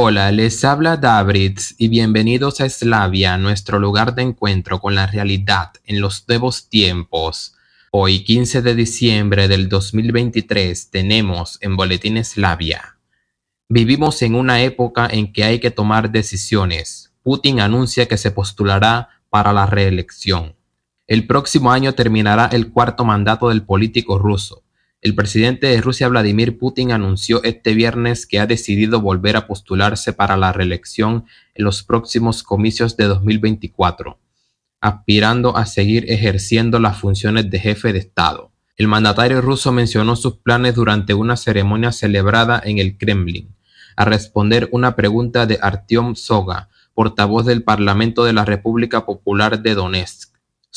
Hola, les habla Davritz y bienvenidos a Eslavia, nuestro lugar de encuentro con la realidad en los nuevos tiempos. Hoy, 15 de diciembre del 2023, tenemos en Boletín Slavia. Vivimos en una época en que hay que tomar decisiones. Putin anuncia que se postulará para la reelección. El próximo año terminará el cuarto mandato del político ruso. El presidente de Rusia, Vladimir Putin, anunció este viernes que ha decidido volver a postularse para la reelección en los próximos comicios de 2024, aspirando a seguir ejerciendo las funciones de jefe de Estado. El mandatario ruso mencionó sus planes durante una ceremonia celebrada en el Kremlin, a responder una pregunta de Artyom Soga, portavoz del Parlamento de la República Popular de Donetsk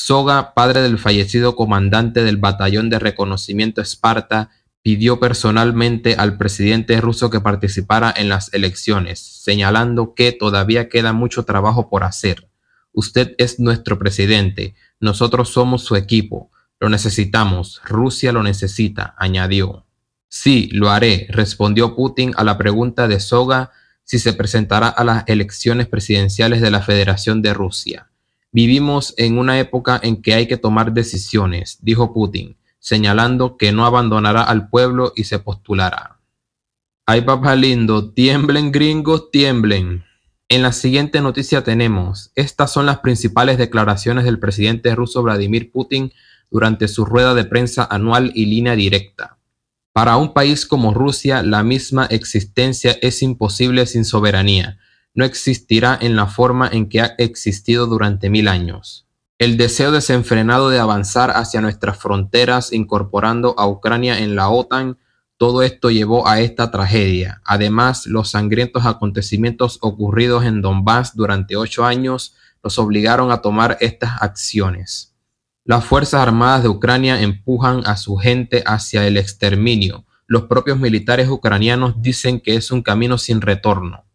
Soga, padre del fallecido comandante del batallón de reconocimiento Esparta, pidió personalmente al presidente ruso que participara en las elecciones, señalando que todavía queda mucho trabajo por hacer. Usted es nuestro presidente, nosotros somos su equipo, lo necesitamos, Rusia lo necesita, añadió. Sí, lo haré, respondió Putin a la pregunta de Soga si se presentará a las elecciones presidenciales de la Federación de Rusia. Vivimos en una época en que hay que tomar decisiones, dijo Putin, señalando que no abandonará al pueblo y se postulará. Ay, papá lindo, tiemblen gringos, tiemblen. En la siguiente noticia tenemos, estas son las principales declaraciones del presidente ruso Vladimir Putin durante su rueda de prensa anual y línea directa. Para un país como Rusia, la misma existencia es imposible sin soberanía, no existirá en la forma en que ha existido durante mil años. El deseo desenfrenado de avanzar hacia nuestras fronteras incorporando a Ucrania en la OTAN, todo esto llevó a esta tragedia. Además, los sangrientos acontecimientos ocurridos en Donbass durante ocho años los obligaron a tomar estas acciones. Las Fuerzas Armadas de Ucrania empujan a su gente hacia el exterminio. Los propios militares ucranianos dicen que es un camino sin retorno.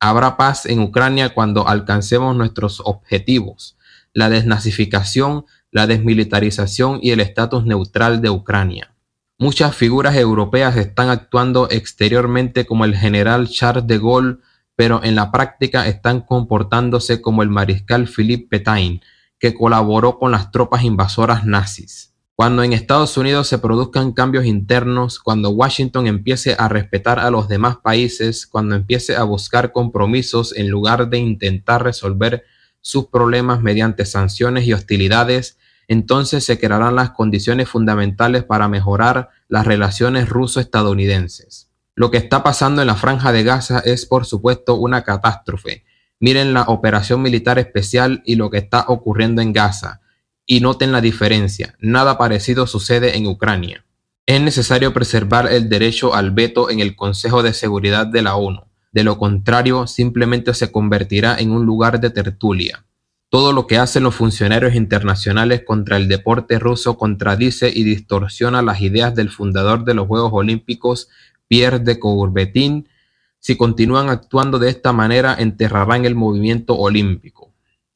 Habrá paz en Ucrania cuando alcancemos nuestros objetivos, la desnazificación, la desmilitarización y el estatus neutral de Ucrania. Muchas figuras europeas están actuando exteriormente como el general Charles de Gaulle, pero en la práctica están comportándose como el mariscal Philippe Petain, que colaboró con las tropas invasoras nazis. Cuando en Estados Unidos se produzcan cambios internos, cuando Washington empiece a respetar a los demás países, cuando empiece a buscar compromisos en lugar de intentar resolver sus problemas mediante sanciones y hostilidades, entonces se crearán las condiciones fundamentales para mejorar las relaciones ruso-estadounidenses. Lo que está pasando en la franja de Gaza es por supuesto una catástrofe. Miren la operación militar especial y lo que está ocurriendo en Gaza y noten la diferencia. Nada parecido sucede en Ucrania. Es necesario preservar el derecho al veto en el Consejo de Seguridad de la ONU. De lo contrario, simplemente se convertirá en un lugar de tertulia. Todo lo que hacen los funcionarios internacionales contra el deporte ruso contradice y distorsiona las ideas del fundador de los Juegos Olímpicos, Pierre de Courbetin. Si continúan actuando de esta manera, enterrarán el movimiento olímpico.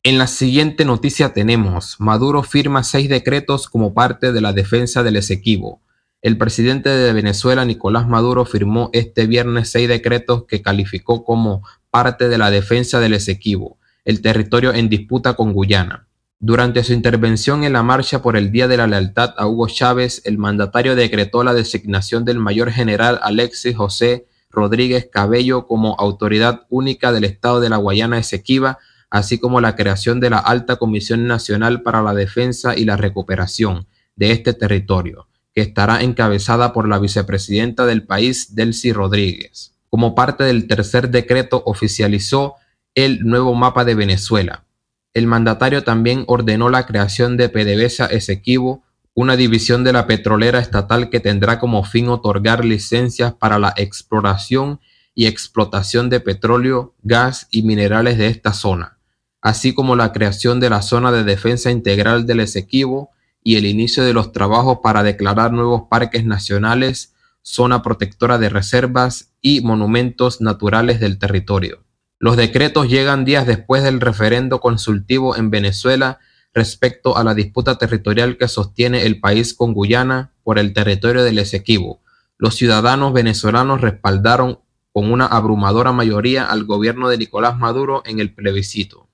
En la siguiente noticia tenemos, Maduro firma seis decretos como parte de la defensa del Esequibo. El presidente de Venezuela, Nicolás Maduro, firmó este viernes seis decretos que calificó como parte de la defensa del Esequibo, el territorio en disputa con Guyana. Durante su intervención en la marcha por el Día de la Lealtad a Hugo Chávez, el mandatario decretó la designación del mayor general Alexis José Rodríguez Cabello como autoridad única del Estado de la Guayana Esequiba así como la creación de la Alta Comisión Nacional para la Defensa y la Recuperación de este territorio, que estará encabezada por la vicepresidenta del país, Delcy Rodríguez. Como parte del tercer decreto oficializó el nuevo mapa de Venezuela. El mandatario también ordenó la creación de PDVSA Esequibo, una división de la petrolera estatal que tendrá como fin otorgar licencias para la exploración y explotación de petróleo, gas y minerales de esta zona así como la creación de la zona de defensa integral del Esequibo y el inicio de los trabajos para declarar nuevos parques nacionales, zona protectora de reservas y monumentos naturales del territorio. Los decretos llegan días después del referendo consultivo en Venezuela respecto a la disputa territorial que sostiene el país con Guyana por el territorio del Esequibo. Los ciudadanos venezolanos respaldaron con una abrumadora mayoría al gobierno de Nicolás Maduro en el plebiscito.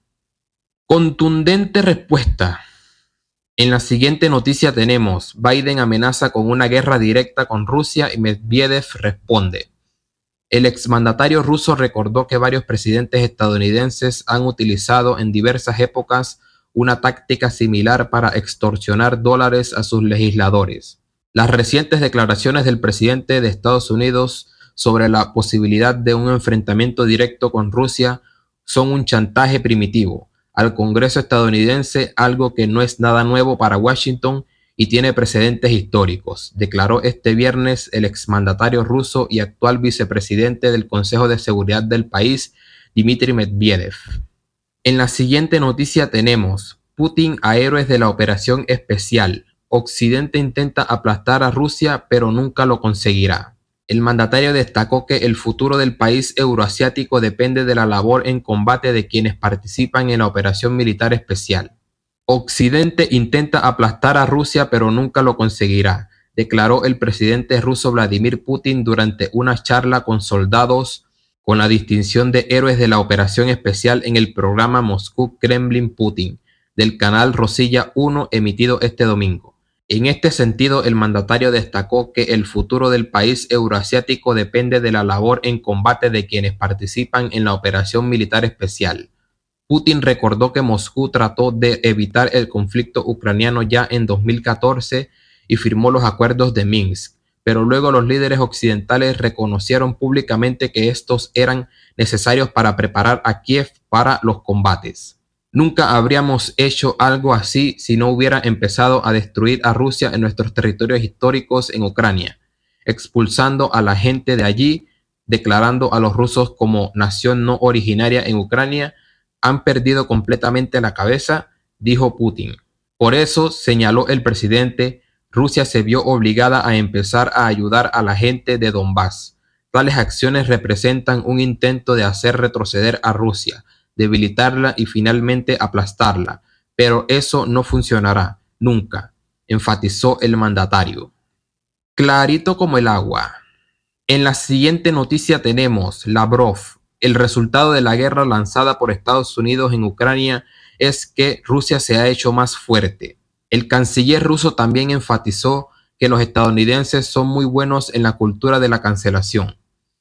Contundente respuesta. En la siguiente noticia tenemos, Biden amenaza con una guerra directa con Rusia y Medvedev responde. El exmandatario ruso recordó que varios presidentes estadounidenses han utilizado en diversas épocas una táctica similar para extorsionar dólares a sus legisladores. Las recientes declaraciones del presidente de Estados Unidos sobre la posibilidad de un enfrentamiento directo con Rusia son un chantaje primitivo al Congreso estadounidense, algo que no es nada nuevo para Washington y tiene precedentes históricos, declaró este viernes el exmandatario ruso y actual vicepresidente del Consejo de Seguridad del país, Dmitry Medvedev. En la siguiente noticia tenemos, Putin a héroes de la operación especial. Occidente intenta aplastar a Rusia, pero nunca lo conseguirá. El mandatario destacó que el futuro del país euroasiático depende de la labor en combate de quienes participan en la operación militar especial. Occidente intenta aplastar a Rusia pero nunca lo conseguirá, declaró el presidente ruso Vladimir Putin durante una charla con soldados con la distinción de héroes de la operación especial en el programa Moscú Kremlin Putin del canal Rosilla 1 emitido este domingo. En este sentido, el mandatario destacó que el futuro del país euroasiático depende de la labor en combate de quienes participan en la operación militar especial. Putin recordó que Moscú trató de evitar el conflicto ucraniano ya en 2014 y firmó los acuerdos de Minsk, pero luego los líderes occidentales reconocieron públicamente que estos eran necesarios para preparar a Kiev para los combates. Nunca habríamos hecho algo así si no hubiera empezado a destruir a Rusia en nuestros territorios históricos en Ucrania, expulsando a la gente de allí, declarando a los rusos como nación no originaria en Ucrania, han perdido completamente la cabeza, dijo Putin. Por eso, señaló el presidente, Rusia se vio obligada a empezar a ayudar a la gente de Donbass. Tales acciones representan un intento de hacer retroceder a Rusia, debilitarla y finalmente aplastarla, pero eso no funcionará nunca, enfatizó el mandatario. Clarito como el agua. En la siguiente noticia tenemos Lavrov. El resultado de la guerra lanzada por Estados Unidos en Ucrania es que Rusia se ha hecho más fuerte. El canciller ruso también enfatizó que los estadounidenses son muy buenos en la cultura de la cancelación.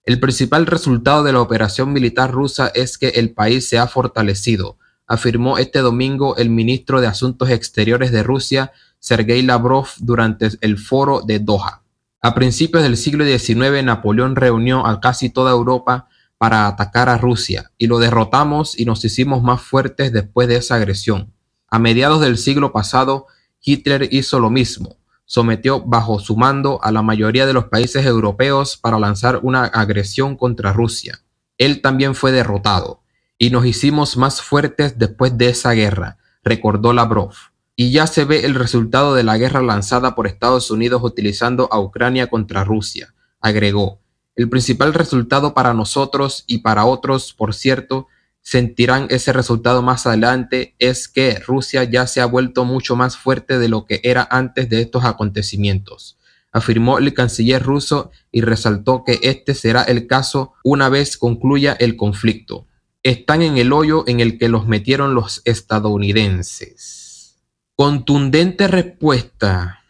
El principal resultado de la operación militar rusa es que el país se ha fortalecido, afirmó este domingo el ministro de Asuntos Exteriores de Rusia, Sergei Lavrov, durante el foro de Doha. A principios del siglo XIX, Napoleón reunió a casi toda Europa para atacar a Rusia, y lo derrotamos y nos hicimos más fuertes después de esa agresión. A mediados del siglo pasado, Hitler hizo lo mismo, sometió bajo su mando a la mayoría de los países europeos para lanzar una agresión contra Rusia. Él también fue derrotado, y nos hicimos más fuertes después de esa guerra, recordó Lavrov. Y ya se ve el resultado de la guerra lanzada por Estados Unidos utilizando a Ucrania contra Rusia, agregó. El principal resultado para nosotros y para otros, por cierto, sentirán ese resultado más adelante es que Rusia ya se ha vuelto mucho más fuerte de lo que era antes de estos acontecimientos, afirmó el canciller ruso y resaltó que este será el caso una vez concluya el conflicto. Están en el hoyo en el que los metieron los estadounidenses. Contundente respuesta.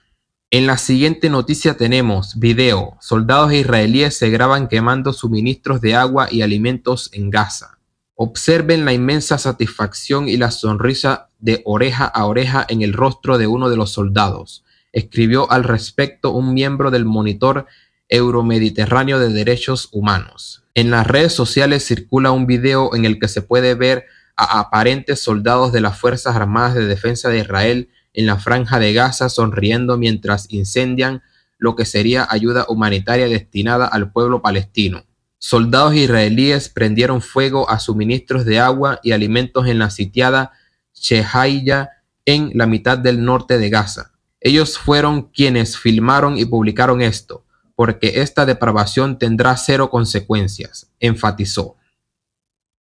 En la siguiente noticia tenemos video. Soldados israelíes se graban quemando suministros de agua y alimentos en Gaza. Observen la inmensa satisfacción y la sonrisa de oreja a oreja en el rostro de uno de los soldados. Escribió al respecto un miembro del monitor euromediterráneo de derechos humanos. En las redes sociales circula un video en el que se puede ver a aparentes soldados de las Fuerzas Armadas de Defensa de Israel en la franja de Gaza sonriendo mientras incendian lo que sería ayuda humanitaria destinada al pueblo palestino soldados israelíes prendieron fuego a suministros de agua y alimentos en la sitiada Chehaya, en la mitad del norte de Gaza. Ellos fueron quienes filmaron y publicaron esto, porque esta depravación tendrá cero consecuencias, enfatizó.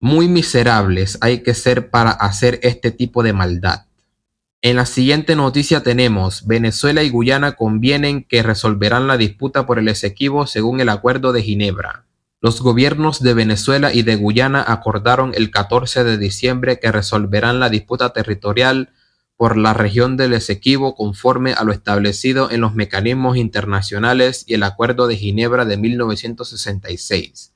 Muy miserables hay que ser para hacer este tipo de maldad. En la siguiente noticia tenemos, Venezuela y Guyana convienen que resolverán la disputa por el Esequibo según el Acuerdo de Ginebra. Los gobiernos de Venezuela y de Guyana acordaron el 14 de diciembre que resolverán la disputa territorial por la región del Esequibo conforme a lo establecido en los mecanismos internacionales y el Acuerdo de Ginebra de 1966,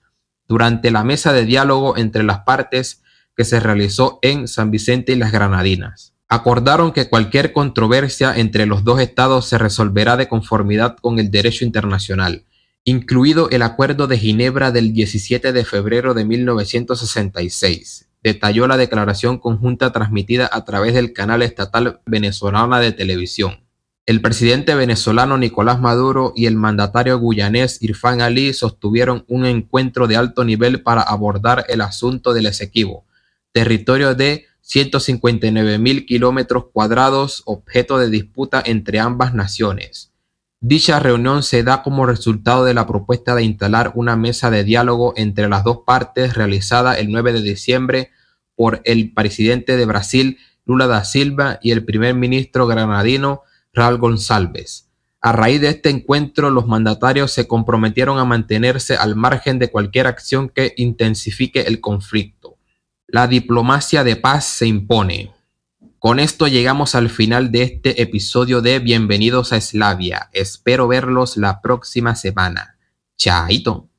durante la mesa de diálogo entre las partes que se realizó en San Vicente y las Granadinas. Acordaron que cualquier controversia entre los dos estados se resolverá de conformidad con el derecho internacional incluido el Acuerdo de Ginebra del 17 de febrero de 1966, detalló la declaración conjunta transmitida a través del canal estatal venezolana de televisión. El presidente venezolano Nicolás Maduro y el mandatario guyanés Irfan Ali sostuvieron un encuentro de alto nivel para abordar el asunto del Esequibo, territorio de 159 mil kilómetros cuadrados, objeto de disputa entre ambas naciones. Dicha reunión se da como resultado de la propuesta de instalar una mesa de diálogo entre las dos partes realizada el 9 de diciembre por el presidente de Brasil, Lula da Silva, y el primer ministro granadino, Raúl González. A raíz de este encuentro, los mandatarios se comprometieron a mantenerse al margen de cualquier acción que intensifique el conflicto. La diplomacia de paz se impone. Con esto llegamos al final de este episodio de Bienvenidos a Eslavia. Espero verlos la próxima semana. Chaito.